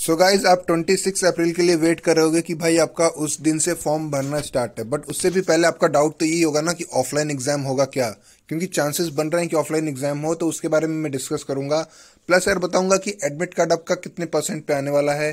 सो so guys आप 26 अप्रैल के लिए वेट कर रहे होगे कि भाई आपका उस दिन से फॉर्म भरना स्टार्ट है बट उससे भी पहले आपका डाउट तो यही होगा ना कि ऑफलाइन एग्जाम होगा क्या क्योंकि चांसेस बन रहे हैं कि ऑफलाइन एग्जाम हो तो उसके बारे में मैं डिस्कस करूंगा प्लस यार बताऊंगा कि एडमिट कार्ड आपका कितने परसेंट पे आने वाला है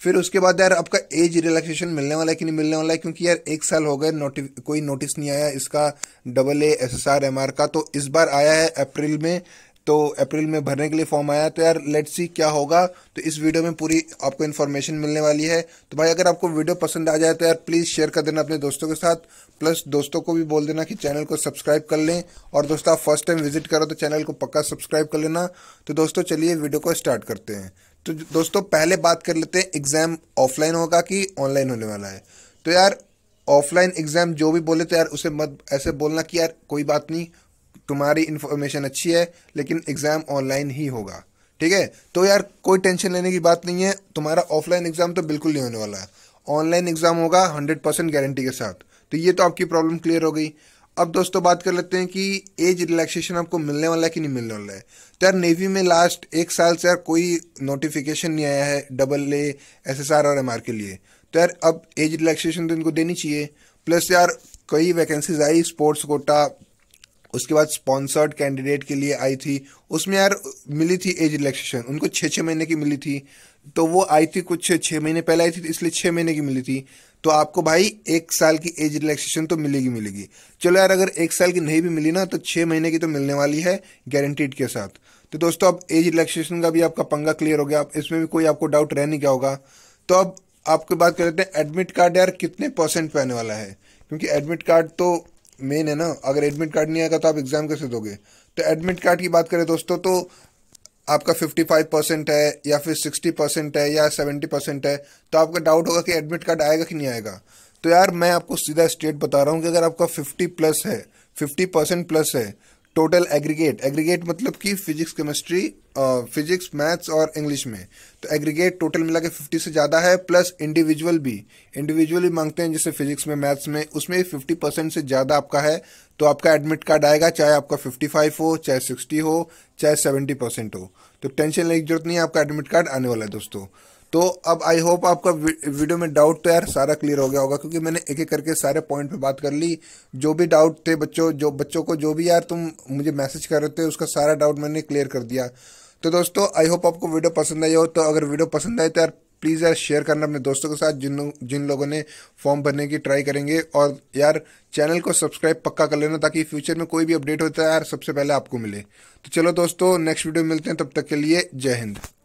फिर उसके बाद यार आपका एज रिलैक्सेशन मिलने वाला है कि नहीं मिलने वाला है क्योंकि यार एक साल हो गए नोटि कोई नोटिस नहीं आया इसका double A S S R M R का तो इस बार आया है अप्रैल में तो अप्रैल में भरने के लिए फॉर्म आया तो यार लेट्स सी क्या होगा तो इस वीडियो में पूरी आपको इन्फॉर्मेशन मिलने वाली है तो भाई अगर आपको वीडियो पसंद आ जाए तो यार प्लीज़ शेयर कर देना अपने दोस्तों के साथ प्लस दोस्तों को भी बोल देना कि चैनल को सब्सक्राइब कर लें और दोस्तों आप फर्स्ट टाइम विजिट करो तो चैनल को पक्का सब्सक्राइब कर लेना तो दोस्तों चलिए वीडियो को स्टार्ट करते हैं तो दोस्तों पहले बात कर लेते हैं एग्ज़ाम ऑफलाइन होगा कि ऑनलाइन होने वाला है तो यार ऑफलाइन एग्ज़ाम जो भी बोले तो यार उसे मत ऐसे बोलना कि यार कोई बात नहीं तुम्हारी इन्फॉर्मेशन अच्छी है लेकिन एग्ज़ाम ऑनलाइन ही होगा ठीक है तो यार कोई टेंशन लेने की बात नहीं है तुम्हारा ऑफलाइन एग्ज़ाम तो बिल्कुल नहीं होने वाला है ऑनलाइन एग्ज़ाम होगा हंड्रेड परसेंट गारंटी के साथ तो ये तो आपकी प्रॉब्लम क्लियर हो गई अब दोस्तों बात कर लेते हैं कि एज रिलैक्सेशन आपको मिलने वाला है कि नहीं मिलने वाला है तो यार नेवी में लास्ट एक साल से यार कोई नोटिफिकेशन नहीं आया है double A S S R और एम आर के लिए तो यार अब एज रिलैक्सेशन तो इनको देनी चाहिए प्लस यार कई वैकेंसीज आई स्पोर्ट्स कोटा उसके बाद स्पॉन्सर्ड कैंडिडेट के लिए आई थी उसमें यार मिली थी एज रिलैक्सेशन उनको छः छः महीने की मिली थी तो वो आई थी कुछ छः महीने पहले आई थी तो इसलिए छः महीने की मिली थी तो आपको भाई एक साल की एज रिलैक्सेशन तो मिलेगी मिलेगी चलो यार अगर एक साल की नहीं भी मिली ना तो छः महीने की तो मिलने वाली है गारंटीड के साथ तो दोस्तों अब एज रिलैक्सेशन का भी आपका पंगा क्लियर हो गया आप इसमें भी कोई आपको डाउट रह नहीं गया होगा तो अब आपकी बात कर लेते हैं एडमिट कार्ड यार कितने परसेंट पे आने वाला है क्योंकि एडमिट कार्ड तो मेन है ना अगर एडमिट कार्ड नहीं आएगा तो आप एग्ज़ाम कैसे दोगे तो एडमिट कार्ड की बात करें दोस्तों तो आपका 55 परसेंट है या फिर 60 परसेंट है या 70 परसेंट है तो आपका डाउट होगा कि एडमिट कार्ड आएगा कि नहीं आएगा तो यार मैं आपको सीधा स्टेट बता रहा हूँ कि अगर आपका 50 प्लस है 50 परसेंट प्लस है टोटल एग्रीगेट एग्रीगेट मतलब कि फिजिक्स केमिस्ट्री फिजिक्स मैथ्स और इंग्लिश में तो एग्रीगेट टोटल मिला के फिफ्टी से ज़्यादा है प्लस इंडिविजुअल भी इंडिविजुअल भी मांगते हैं जैसे फिजिक्स में मैथ्स में उसमें फिफ्टी परसेंट से ज़्यादा आपका है तो आपका एडमिट कार्ड आएगा चाहे आपका फिफ्टी फाइव हो चाहे सिक्सटी हो चाहे सेवेंटी परसेंट हो तो टेंशन लेने की जरूरत नहीं है आपका एडमिट कार्ड आने वाला है दोस्तों तो अब आई होप आपका वीडियो में डाउट तो यार सारा क्लियर हो गया होगा क्योंकि मैंने एक एक करके सारे पॉइंट पे बात कर ली जो भी डाउट थे बच्चों जो बच्चों को जो भी यार तुम मुझे मैसेज कर रहे थे उसका सारा डाउट मैंने क्लियर कर दिया तो दोस्तों आई होप आपको वीडियो पसंद आई हो तो अगर वीडियो पसंद आए तो यार प्लीज़ यार शेयर करना अपने दोस्तों के साथ जिन जिन लोगों ने फॉर्म भरने की ट्राई करेंगे और यार चैनल को सब्सक्राइब पक्का कर लेना ताकि फ्यूचर में कोई भी अपडेट होता है यार सबसे पहले आपको मिले तो चलो दोस्तों नेक्स्ट वीडियो मिलते हैं तब तक के लिए जय हिंद